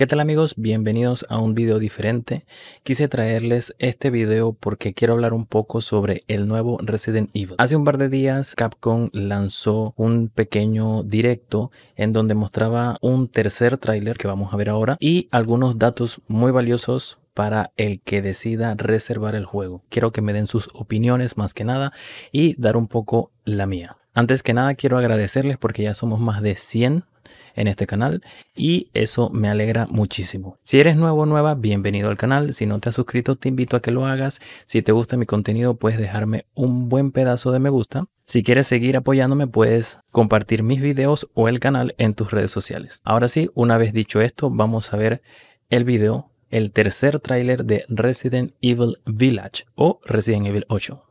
¿Qué tal amigos? Bienvenidos a un video diferente. Quise traerles este video porque quiero hablar un poco sobre el nuevo Resident Evil. Hace un par de días Capcom lanzó un pequeño directo en donde mostraba un tercer tráiler que vamos a ver ahora y algunos datos muy valiosos para el que decida reservar el juego. Quiero que me den sus opiniones más que nada y dar un poco la mía. Antes que nada quiero agradecerles porque ya somos más de 100 en este canal y eso me alegra muchísimo. Si eres nuevo o nueva, bienvenido al canal. Si no te has suscrito, te invito a que lo hagas. Si te gusta mi contenido, puedes dejarme un buen pedazo de me gusta. Si quieres seguir apoyándome, puedes compartir mis videos o el canal en tus redes sociales. Ahora sí, una vez dicho esto, vamos a ver el video, el tercer tráiler de Resident Evil Village o Resident Evil 8.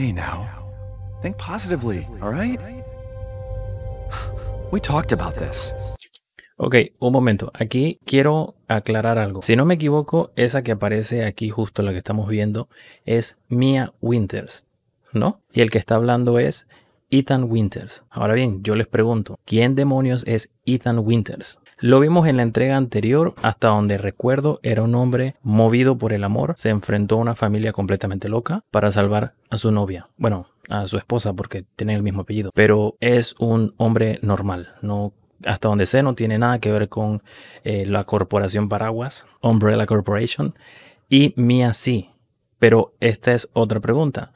Hey now, think positively, all Ok, un momento. Aquí quiero aclarar algo. Si no me equivoco, esa que aparece aquí justo la que estamos viendo es Mia Winters, ¿no? Y el que está hablando es Ethan Winters. Ahora bien, yo les pregunto, ¿quién demonios es Ethan Winters? Lo vimos en la entrega anterior, hasta donde recuerdo era un hombre movido por el amor, se enfrentó a una familia completamente loca para salvar a su novia. Bueno, a su esposa porque tiene el mismo apellido, pero es un hombre normal, no hasta donde sé no tiene nada que ver con eh, la corporación Paraguas, Umbrella Corporation, y Mía sí. Pero esta es otra pregunta.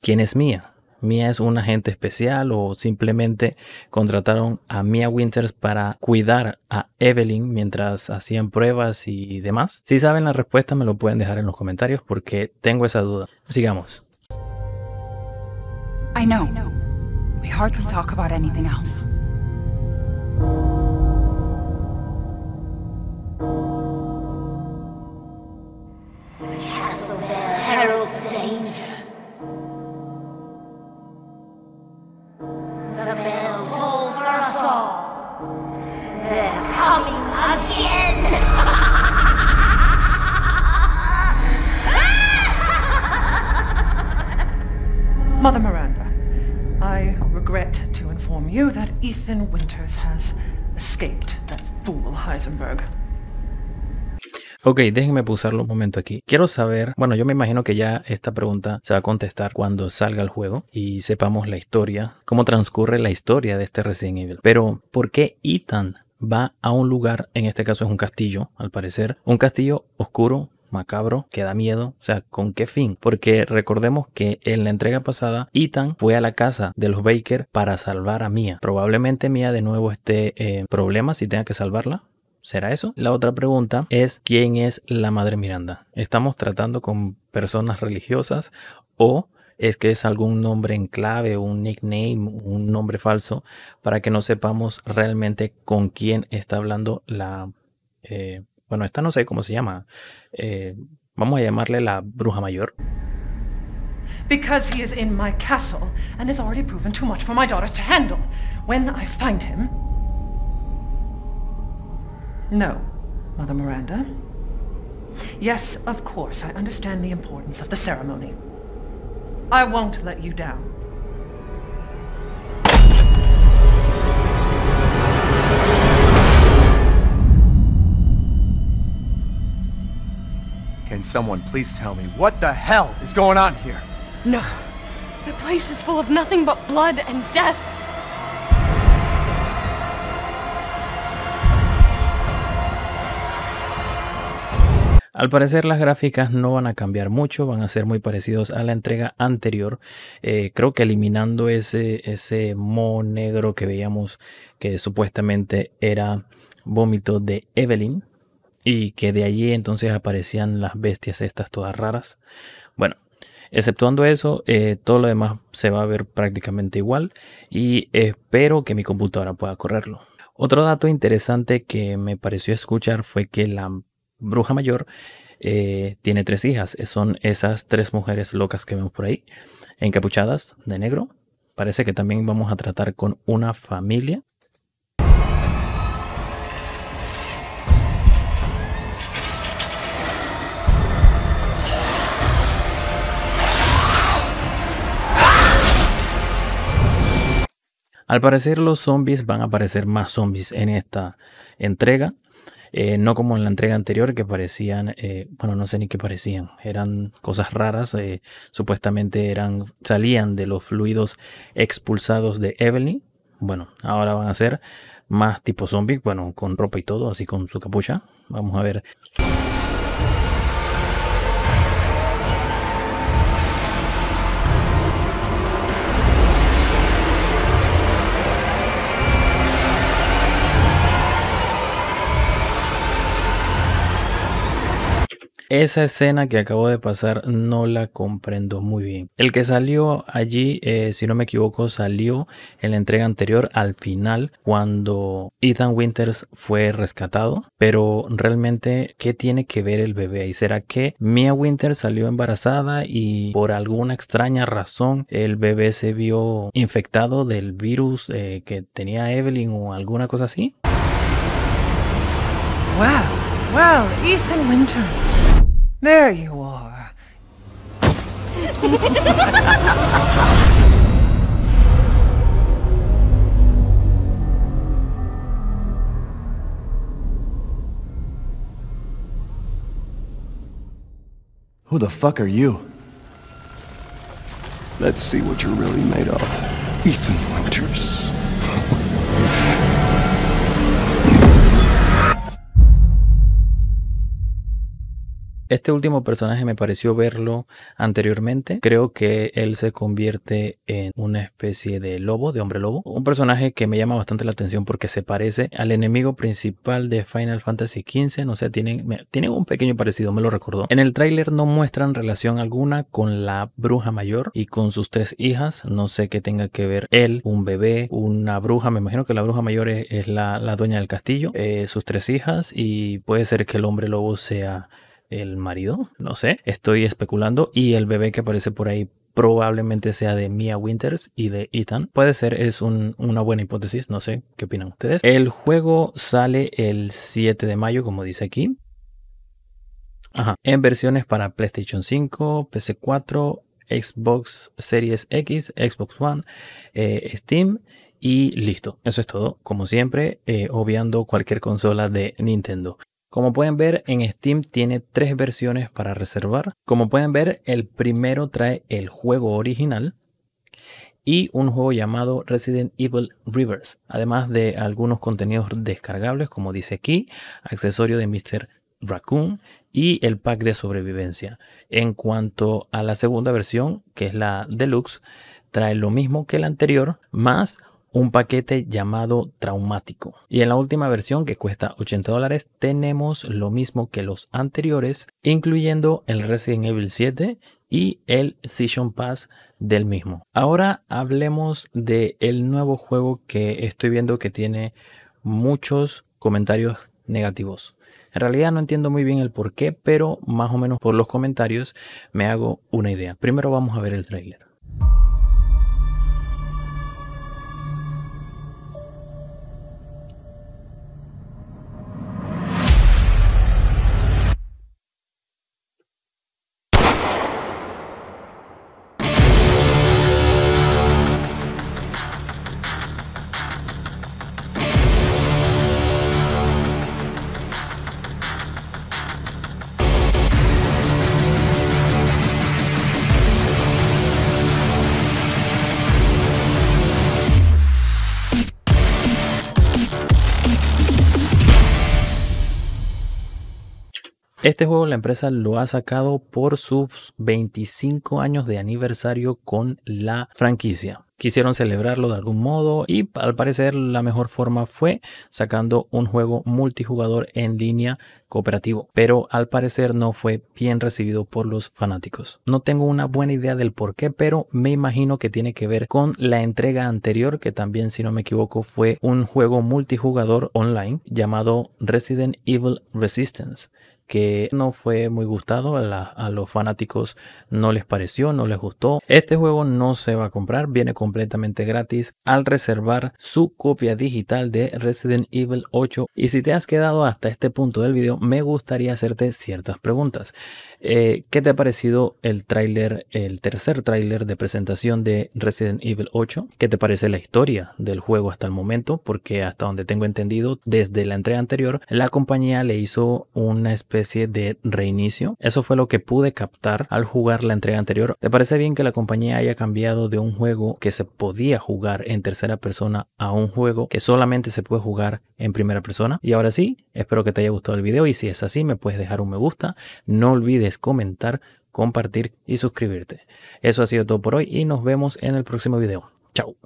¿Quién es Mia? Mia es un agente especial o simplemente contrataron a Mia Winters para cuidar a Evelyn mientras hacían pruebas y demás? Si saben la respuesta me lo pueden dejar en los comentarios porque tengo esa duda. Sigamos. Ethan Winters has escaped that fool Heisenberg. Ok, déjenme pulsarlo un momento aquí. Quiero saber, bueno, yo me imagino que ya esta pregunta se va a contestar cuando salga el juego y sepamos la historia, cómo transcurre la historia de este Resident Evil. Pero, ¿por qué Ethan va a un lugar, en este caso es un castillo, al parecer, un castillo oscuro, macabro, que da miedo. O sea, ¿con qué fin? Porque recordemos que en la entrega pasada, Ethan fue a la casa de los Baker para salvar a Mia. Probablemente Mia de nuevo esté en problemas y tenga que salvarla. ¿Será eso? La otra pregunta es ¿quién es la Madre Miranda? ¿Estamos tratando con personas religiosas o es que es algún nombre en clave, un nickname, un nombre falso, para que no sepamos realmente con quién está hablando la eh, Bueno, esta no sé cómo se llama. Eh, vamos a llamarle la bruja mayor. Because he is in my castle and has already proven too much for my daughters to handle. When I find him. No, Mother Miranda. Yes, of course, I understand the importance of the ceremony. I won't let you down. someone please tell me what the hell is going on here? No. The place is full of nothing but blood and death. Al parecer las gráficas no van a cambiar mucho, van a ser muy parecidos a la entrega anterior. Eh, creo que eliminando ese, ese mo negro que veíamos que supuestamente era vómito de Evelyn y que de allí entonces aparecían las bestias estas todas raras. Bueno, exceptuando eso, eh, todo lo demás se va a ver prácticamente igual y espero que mi computadora pueda correrlo. Otro dato interesante que me pareció escuchar fue que la bruja mayor eh, tiene tres hijas. Son esas tres mujeres locas que vemos por ahí, encapuchadas de negro. Parece que también vamos a tratar con una familia. Al parecer los zombies van a aparecer más zombies en esta entrega. Eh, no como en la entrega anterior que parecían, eh, bueno, no sé ni qué parecían, eran cosas raras, eh, supuestamente eran, salían de los fluidos expulsados de Evelyn. Bueno, ahora van a ser más tipo zombies, bueno, con ropa y todo, así con su capucha. Vamos a ver. Esa escena que acabo de pasar no la comprendo muy bien. El que salió allí, eh, si no me equivoco, salió en la entrega anterior al final cuando Ethan Winters fue rescatado. Pero realmente, ¿qué tiene que ver el bebé ¿Y ¿Será que Mia Winters salió embarazada y por alguna extraña razón el bebé se vio infectado del virus eh, que tenía Evelyn o alguna cosa así? ¡Wow! Well, Ethan Winters. There you are. Who the fuck are you? Let's see what you're really made of. Ethan Winters. Este último personaje me pareció verlo anteriormente. Creo que él se convierte en una especie de lobo, de hombre lobo. Un personaje que me llama bastante la atención porque se parece al enemigo principal de Final Fantasy XV. No sé, tienen, tienen un pequeño parecido, me lo recordó. En el tráiler no muestran relación alguna con la bruja mayor y con sus tres hijas. No sé qué tenga que ver él, un bebé, una bruja. Me imagino que la bruja mayor es, la, la, dueña del castillo, eh, sus tres hijas y puede ser que el hombre lobo sea el marido, no sé, estoy especulando, y el bebé que aparece por ahí probablemente sea de Mia Winters y de Ethan. Puede ser, es una buena hipótesis, no sé qué opinan ustedes. El juego sale el 7 de mayo, como dice aquí. Ajá. En versiones para PlayStation 5, PC 4, Xbox Series X, Xbox One, eh, Steam y listo. Eso es todo, como siempre, eh, obviando cualquier consola de Nintendo. Como pueden ver, en Steam tiene tres versiones para reservar. Como pueden ver, el primero trae el juego original y un juego llamado Resident Evil Rivers, además de algunos contenidos descargables, como dice aquí, accesorio de Mr. Raccoon y el pack de sobrevivencia. En cuanto a la segunda versión, que es la deluxe, trae lo mismo que la anterior, más un paquete llamado traumático. Y en la última versión que cuesta 80 dólares tenemos lo mismo que los anteriores, incluyendo el Resident Evil 7 y el Season Pass del mismo. Ahora hablemos de nuevo juego que estoy viendo que tiene muchos comentarios negativos. En realidad no entiendo muy bien el por qué, pero más o menos por los comentarios me hago una idea. Primero vamos a ver el tráiler. Este juego la empresa lo ha sacado por sus 25 años de aniversario con la franquicia. Quisieron celebrarlo de algún modo y al parecer la mejor forma fue sacando un juego multijugador en línea cooperativo, pero al parecer no fue bien recibido por los fanáticos. No tengo una buena idea del por qué, pero me imagino que tiene que ver con la entrega anterior, que también si no me equivoco fue un juego multijugador online llamado Resident Evil Resistance que no fue muy gustado, a, los fanáticos no les pareció, no les gustó. Este juego no se va a comprar, viene completamente gratis al reservar su copia digital de Resident Evil 8. Y si te has quedado hasta este punto del video, me gustaría hacerte ciertas preguntas. Eh, ¿Qué te ha parecido el tráiler, el tercer tráiler de presentación de Resident Evil 8? ¿Qué te parece la historia del juego hasta el momento? Porque hasta donde tengo entendido, desde la entrega anterior, la compañía le hizo una especie de reinicio. Eso fue lo que pude captar al jugar la entrega anterior. ¿Te parece bien que la compañía haya cambiado de un juego que se podía jugar en tercera persona a un juego que solamente se puede jugar en primera persona? Y ahora sí, espero que te haya gustado el vídeo y si es así me puedes dejar un me gusta. No olvides comentar, compartir y suscribirte. Eso ha sido todo por hoy y nos vemos en el próximo video. Chao.